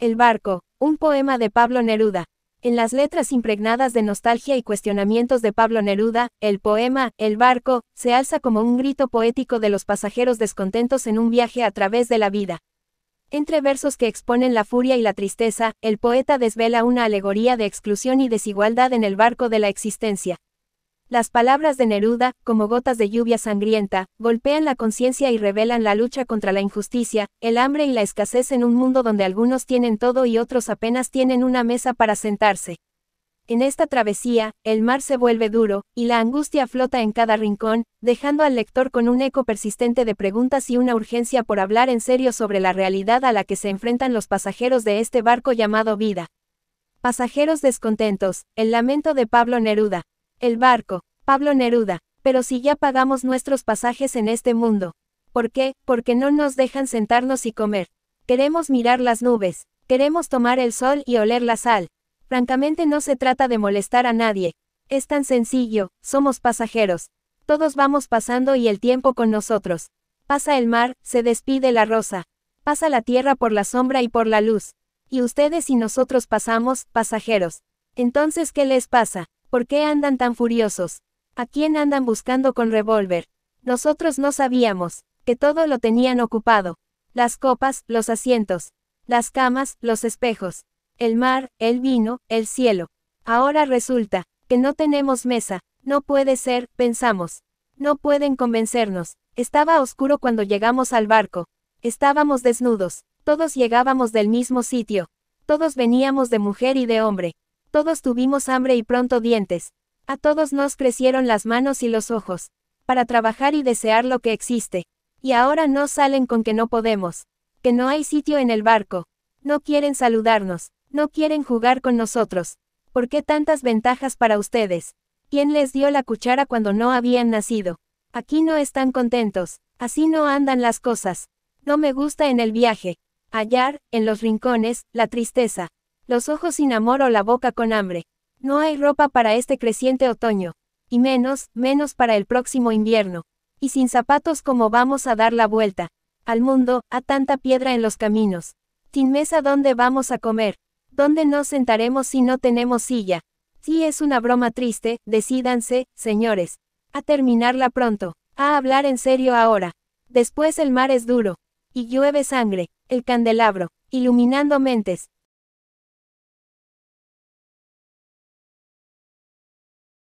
El barco, un poema de Pablo Neruda. En las letras impregnadas de nostalgia y cuestionamientos de Pablo Neruda, el poema, El barco, se alza como un grito poético de los pasajeros descontentos en un viaje a través de la vida. Entre versos que exponen la furia y la tristeza, el poeta desvela una alegoría de exclusión y desigualdad en el barco de la existencia. Las palabras de Neruda, como gotas de lluvia sangrienta, golpean la conciencia y revelan la lucha contra la injusticia, el hambre y la escasez en un mundo donde algunos tienen todo y otros apenas tienen una mesa para sentarse. En esta travesía, el mar se vuelve duro, y la angustia flota en cada rincón, dejando al lector con un eco persistente de preguntas y una urgencia por hablar en serio sobre la realidad a la que se enfrentan los pasajeros de este barco llamado vida. Pasajeros descontentos, el lamento de Pablo Neruda. El barco, Pablo Neruda, pero si ya pagamos nuestros pasajes en este mundo. ¿Por qué? Porque no nos dejan sentarnos y comer. Queremos mirar las nubes, queremos tomar el sol y oler la sal. Francamente no se trata de molestar a nadie. Es tan sencillo, somos pasajeros. Todos vamos pasando y el tiempo con nosotros. Pasa el mar, se despide la rosa. Pasa la tierra por la sombra y por la luz. Y ustedes y nosotros pasamos, pasajeros. Entonces, ¿qué les pasa? ¿Por qué andan tan furiosos? ¿A quién andan buscando con revólver? Nosotros no sabíamos, que todo lo tenían ocupado. Las copas, los asientos, las camas, los espejos, el mar, el vino, el cielo. Ahora resulta, que no tenemos mesa, no puede ser, pensamos. No pueden convencernos, estaba oscuro cuando llegamos al barco. Estábamos desnudos, todos llegábamos del mismo sitio, todos veníamos de mujer y de hombre. Todos tuvimos hambre y pronto dientes. A todos nos crecieron las manos y los ojos. Para trabajar y desear lo que existe. Y ahora no salen con que no podemos. Que no hay sitio en el barco. No quieren saludarnos. No quieren jugar con nosotros. ¿Por qué tantas ventajas para ustedes? ¿Quién les dio la cuchara cuando no habían nacido? Aquí no están contentos, así no andan las cosas. No me gusta en el viaje. Hallar, en los rincones, la tristeza los ojos sin amor o la boca con hambre. No hay ropa para este creciente otoño. Y menos, menos para el próximo invierno. Y sin zapatos como vamos a dar la vuelta. Al mundo, a tanta piedra en los caminos. Sin mesa dónde vamos a comer. ¿Dónde nos sentaremos si no tenemos silla? Si es una broma triste, decídanse, señores. A terminarla pronto. A hablar en serio ahora. Después el mar es duro. Y llueve sangre. El candelabro. Iluminando mentes.